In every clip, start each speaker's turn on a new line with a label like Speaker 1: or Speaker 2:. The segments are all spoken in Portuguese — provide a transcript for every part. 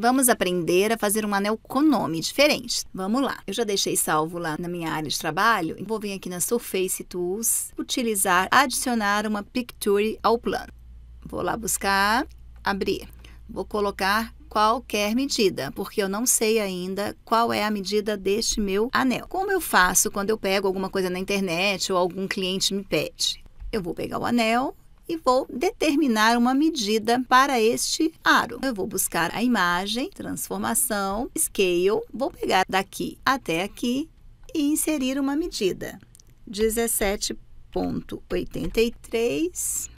Speaker 1: Vamos aprender a fazer um anel com nome diferente. Vamos lá. Eu já deixei salvo lá na minha área de trabalho. Vou vir aqui na Surface Tools, utilizar, adicionar uma Picture ao plano. Vou lá buscar, abrir. Vou colocar qualquer medida, porque eu não sei ainda qual é a medida deste meu anel. Como eu faço quando eu pego alguma coisa na internet ou algum cliente me pede? Eu vou pegar o anel, e vou determinar uma medida para este aro. Eu vou buscar a imagem, transformação, scale, vou pegar daqui até aqui e inserir uma medida. 17.83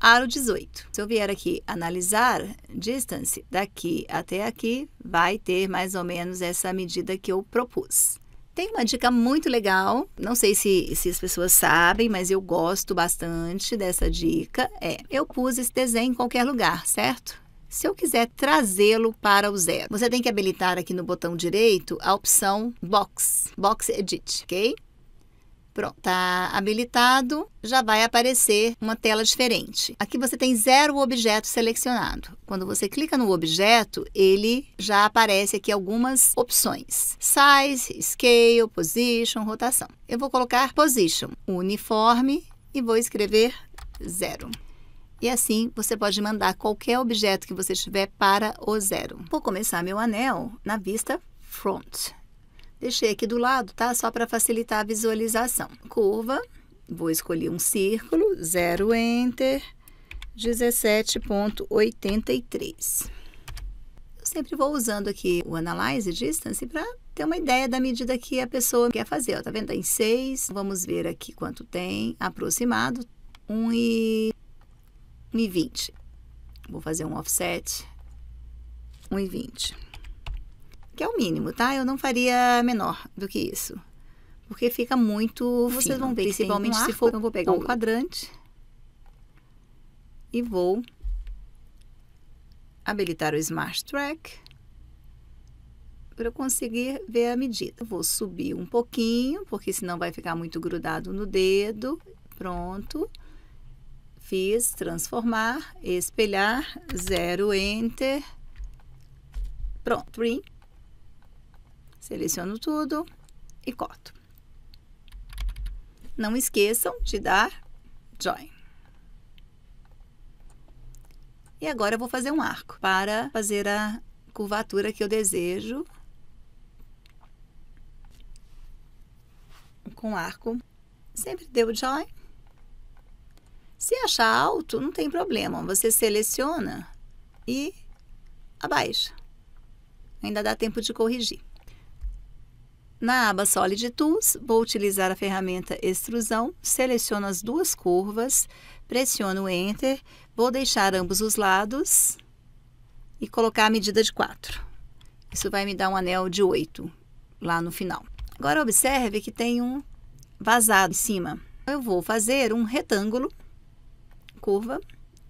Speaker 1: aro 18. Se eu vier aqui analisar distance daqui até aqui, vai ter mais ou menos essa medida que eu propus. Tem uma dica muito legal, não sei se, se as pessoas sabem, mas eu gosto bastante dessa dica. É, eu pus esse desenho em qualquer lugar, certo? Se eu quiser trazê-lo para o zero, você tem que habilitar aqui no botão direito a opção Box, Box Edit, ok? Pronto, tá habilitado, já vai aparecer uma tela diferente. Aqui você tem zero objeto selecionado. Quando você clica no objeto, ele já aparece aqui algumas opções. Size, Scale, Position, Rotação. Eu vou colocar Position, uniforme e vou escrever zero. E assim você pode mandar qualquer objeto que você tiver para o zero. Vou começar meu anel na vista front. Deixei aqui do lado, tá? Só para facilitar a visualização. Curva, vou escolher um círculo, zero enter, 17.83. Eu sempre vou usando aqui o Analyze Distance para ter uma ideia da medida que a pessoa quer fazer. Ó, tá vendo? Tá em 6. Vamos ver aqui quanto tem aproximado. 1 e, 1 e 20. Vou fazer um offset. 1 e 20 que é o mínimo, tá? Eu não faria menor do que isso. Porque fica muito Vocês fino. vão ver principalmente um arco, se for, eu vou pegar um quadrante e vou habilitar o Smart Track para eu conseguir ver a medida. vou subir um pouquinho, porque senão vai ficar muito grudado no dedo. Pronto. Fiz transformar, espelhar, zero, enter. Pronto, print Seleciono tudo e corto. Não esqueçam de dar join. E agora eu vou fazer um arco para fazer a curvatura que eu desejo. Com arco. Sempre deu join. Se achar alto, não tem problema. Você seleciona e abaixa. Ainda dá tempo de corrigir. Na aba Solid Tools, vou utilizar a ferramenta Extrusão, seleciono as duas curvas, pressiono Enter, vou deixar ambos os lados e colocar a medida de 4. Isso vai me dar um anel de 8 lá no final. Agora observe que tem um vazado em cima. Eu vou fazer um retângulo, curva,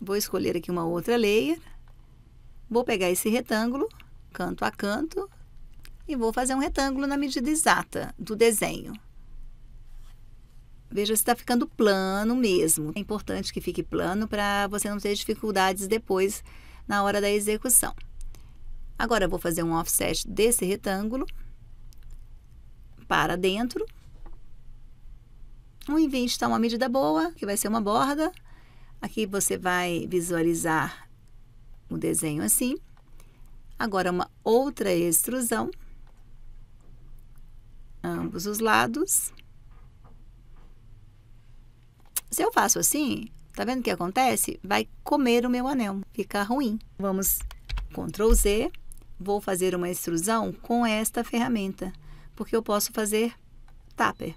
Speaker 1: vou escolher aqui uma outra layer, vou pegar esse retângulo, canto a canto, e vou fazer um retângulo na medida exata do desenho. Veja se está ficando plano mesmo. É importante que fique plano para você não ter dificuldades depois na hora da execução. Agora, eu vou fazer um offset desse retângulo para dentro. 1,20 está uma medida boa, que vai ser uma borda. Aqui você vai visualizar o desenho assim. Agora, uma outra extrusão ambos os lados. Se eu faço assim, tá vendo o que acontece? Vai comer o meu anel, fica ruim. Vamos Ctrl Z, vou fazer uma extrusão com esta ferramenta, porque eu posso fazer tupper.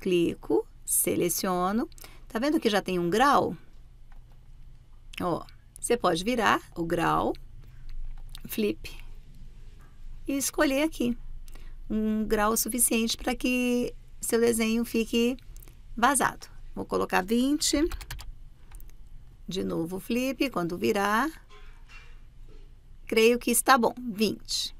Speaker 1: Clico, seleciono, tá vendo que já tem um grau? Ó, você pode virar o grau, flip, e escolher aqui um grau suficiente para que seu desenho fique vazado. Vou colocar 20. De novo, flip, quando virar. Creio que está bom, 20.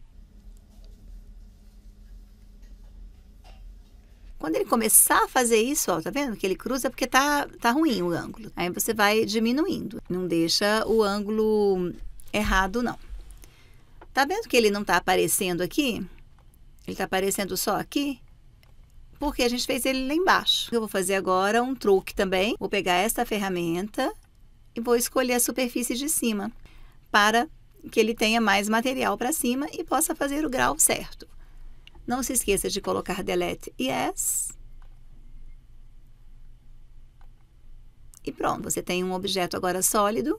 Speaker 1: Quando ele começar a fazer isso, ó, tá vendo que ele cruza porque tá, tá ruim o ângulo. Aí você vai diminuindo, não deixa o ângulo errado, não. Tá vendo que ele não tá aparecendo aqui? Ele está aparecendo só aqui? Porque a gente fez ele lá embaixo. Eu vou fazer agora um truque também. Vou pegar esta ferramenta e vou escolher a superfície de cima para que ele tenha mais material para cima e possa fazer o grau certo. Não se esqueça de colocar delete yes. E pronto, você tem um objeto agora sólido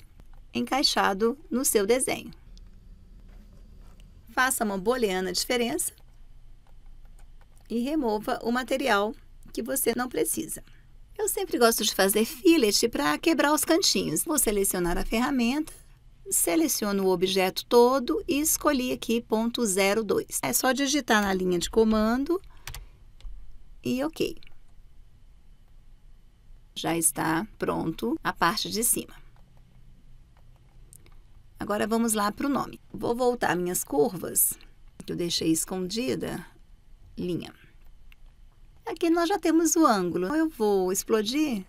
Speaker 1: encaixado no seu desenho. Faça uma booleana diferença e remova o material que você não precisa. Eu sempre gosto de fazer fillet para quebrar os cantinhos. Vou selecionar a ferramenta, seleciono o objeto todo e escolhi aqui ponto 02. É só digitar na linha de comando e OK. Já está pronto a parte de cima. Agora vamos lá para o nome. Vou voltar minhas curvas, que eu deixei escondida, linha. Aqui nós já temos o ângulo. Eu vou explodir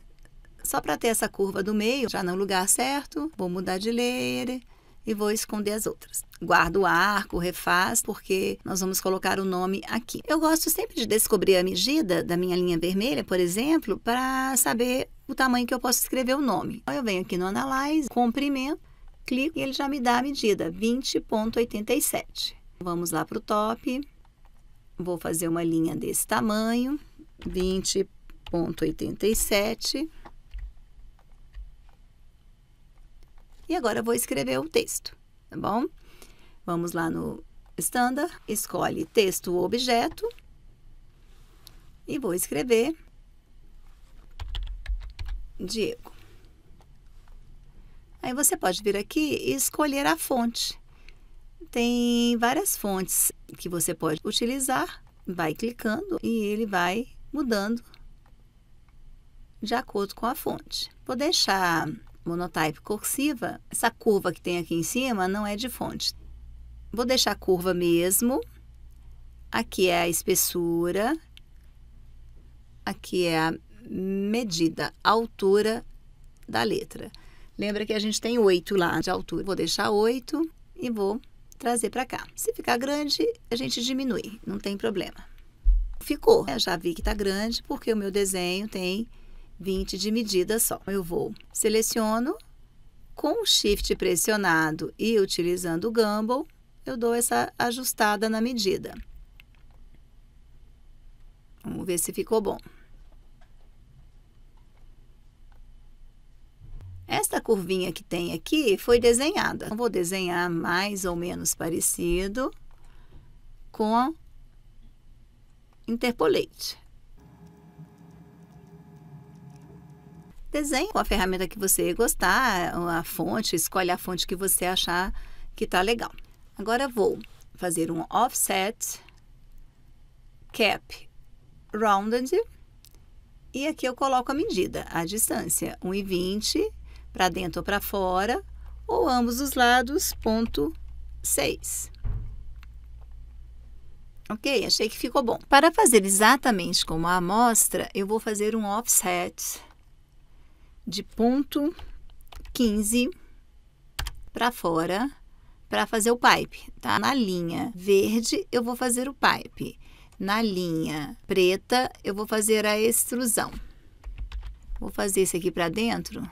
Speaker 1: só para ter essa curva do meio já no lugar certo. Vou mudar de layer e vou esconder as outras. Guardo o arco, refaz, porque nós vamos colocar o nome aqui. Eu gosto sempre de descobrir a medida da minha linha vermelha, por exemplo, para saber o tamanho que eu posso escrever o nome. Eu venho aqui no Analyze, comprimento, clico e ele já me dá a medida, 20.87. Vamos lá para o top. Vou fazer uma linha desse tamanho, 20.87. E agora vou escrever o texto, tá bom? Vamos lá no Standard, escolhe texto objeto e vou escrever Diego. Aí você pode vir aqui e escolher a fonte. Tem várias fontes que você pode utilizar, vai clicando e ele vai mudando de acordo com a fonte. Vou deixar monotype cursiva. Essa curva que tem aqui em cima não é de fonte. Vou deixar curva mesmo. Aqui é a espessura. Aqui é a medida, a altura da letra. Lembra que a gente tem oito lá de altura. Vou deixar oito e vou trazer para cá. Se ficar grande, a gente diminui, não tem problema. Ficou. Eu é, já vi que está grande porque o meu desenho tem 20 de medida só. Eu vou, seleciono, com o shift pressionado e utilizando o gimbal, eu dou essa ajustada na medida. Vamos ver se ficou bom. Esta curvinha que tem aqui foi desenhada. Eu vou desenhar mais ou menos parecido com interpolate. Desenhe com a ferramenta que você gostar, a fonte, escolhe a fonte que você achar que está legal. Agora vou fazer um offset, cap rounded, e aqui eu coloco a medida, a distância, 1,20 para dentro ou para fora, ou ambos os lados, ponto 6. Ok, achei que ficou bom. Para fazer exatamente como a amostra, eu vou fazer um offset de ponto 15 para fora para fazer o pipe, tá? Na linha verde, eu vou fazer o pipe. Na linha preta, eu vou fazer a extrusão. Vou fazer isso aqui para dentro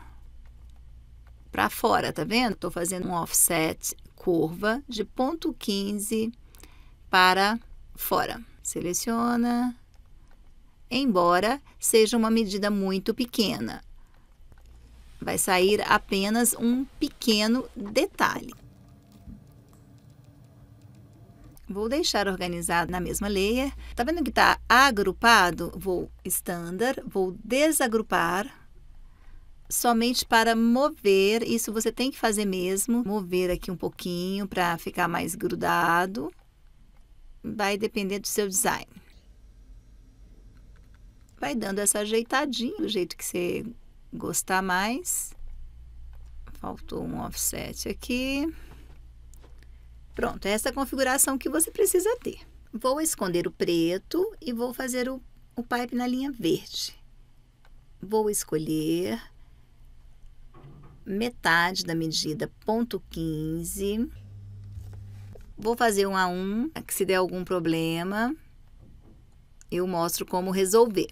Speaker 1: para fora, tá vendo? Estou fazendo um offset curva de ponto 15 para fora. Seleciona, embora seja uma medida muito pequena. Vai sair apenas um pequeno detalhe. Vou deixar organizado na mesma layer. Tá vendo que tá agrupado? Vou standard, vou desagrupar somente para mover. Isso você tem que fazer mesmo. Mover aqui um pouquinho para ficar mais grudado. Vai depender do seu design. Vai dando essa ajeitadinha do jeito que você gostar mais. Faltou um offset aqui. Pronto, é essa configuração que você precisa ter. Vou esconder o preto e vou fazer o, o pipe na linha verde. Vou escolher metade da medida, ponto 15. Vou fazer um a um, que se der algum problema, eu mostro como resolver.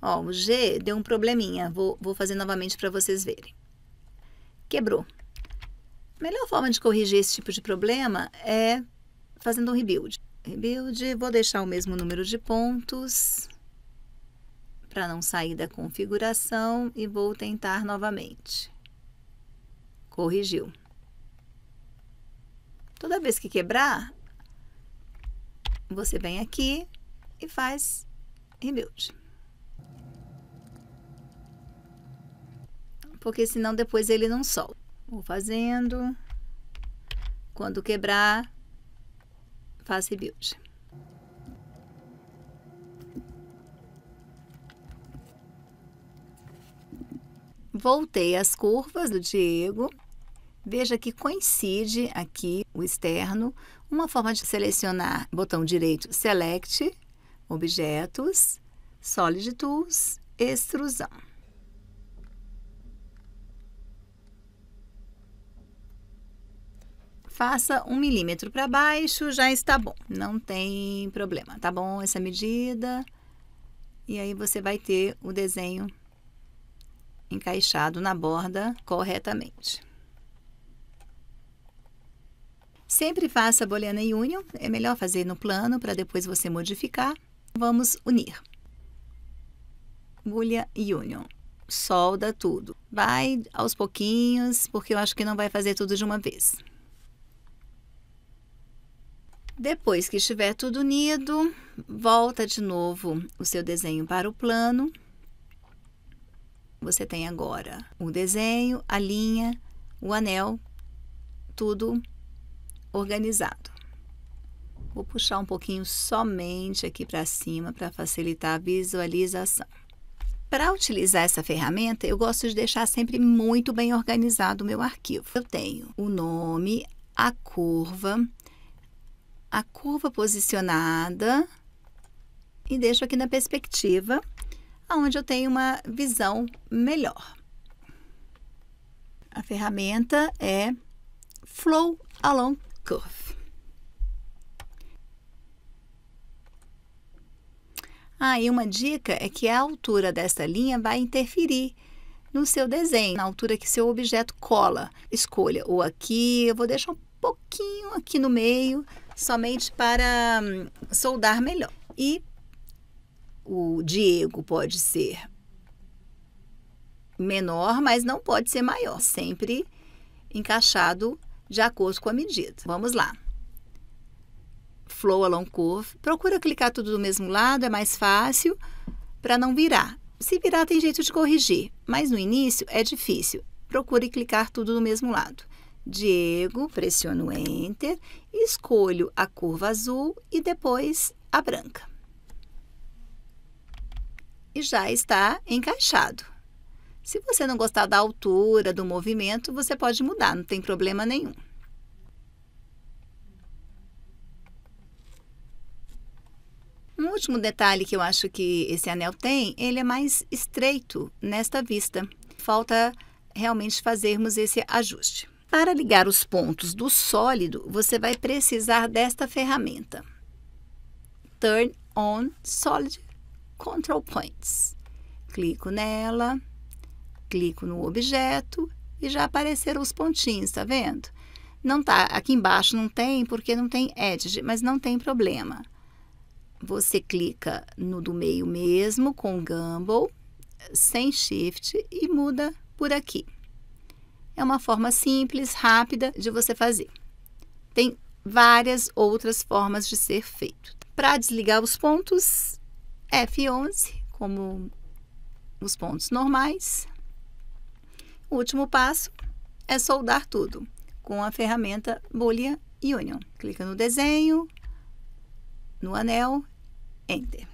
Speaker 1: Ó, o G deu um probleminha, vou, vou fazer novamente para vocês verem. Quebrou. A melhor forma de corrigir esse tipo de problema é fazendo um rebuild. Rebuild, vou deixar o mesmo número de pontos para não sair da configuração e vou tentar novamente. Corrigiu. Toda vez que quebrar, você vem aqui e faz rebuild. Porque senão depois ele não solta. Vou fazendo. Quando quebrar, faz rebuild. Voltei as curvas do Diego. Veja que coincide aqui o externo. Uma forma de selecionar, botão direito, Select, Objetos, Solid Tools, Extrusão. faça um milímetro para baixo, já está bom, não tem problema, tá bom essa medida. E aí você vai ter o desenho encaixado na borda corretamente. Sempre faça a e Union, é melhor fazer no plano para depois você modificar. Vamos unir. e Union solda tudo. Vai aos pouquinhos, porque eu acho que não vai fazer tudo de uma vez. Depois que estiver tudo unido, volta de novo o seu desenho para o plano você tem agora o desenho, a linha, o anel, tudo organizado. Vou puxar um pouquinho somente aqui para cima para facilitar a visualização. Para utilizar essa ferramenta, eu gosto de deixar sempre muito bem organizado o meu arquivo. Eu tenho o nome, a curva, a curva posicionada e deixo aqui na perspectiva onde eu tenho uma visão melhor. A ferramenta é Flow Along Curve. Aí ah, e uma dica é que a altura desta linha vai interferir no seu desenho, na altura que seu objeto cola. Escolha ou aqui, eu vou deixar um pouquinho aqui no meio, somente para hum, soldar melhor. E o Diego pode ser menor, mas não pode ser maior, sempre encaixado de acordo com a medida. Vamos lá. Flow along curve. Procura clicar tudo do mesmo lado, é mais fácil para não virar. Se virar, tem jeito de corrigir, mas no início é difícil. Procure clicar tudo do mesmo lado. Diego, pressiono Enter, escolho a curva azul e depois a branca e já está encaixado. Se você não gostar da altura, do movimento, você pode mudar, não tem problema nenhum. Um último detalhe que eu acho que esse anel tem, ele é mais estreito nesta vista. Falta realmente fazermos esse ajuste. Para ligar os pontos do sólido, você vai precisar desta ferramenta. Turn on Solid Control Points. Clico nela, clico no objeto e já apareceram os pontinhos, tá vendo? Não tá, aqui embaixo não tem porque não tem edge, mas não tem problema. Você clica no do meio mesmo com Gumball, sem shift e muda por aqui. É uma forma simples, rápida de você fazer. Tem várias outras formas de ser feito. Para desligar os pontos, F11 como os pontos normais. O último passo é soldar tudo com a ferramenta Boolean Union. Clica no desenho, no anel, Enter.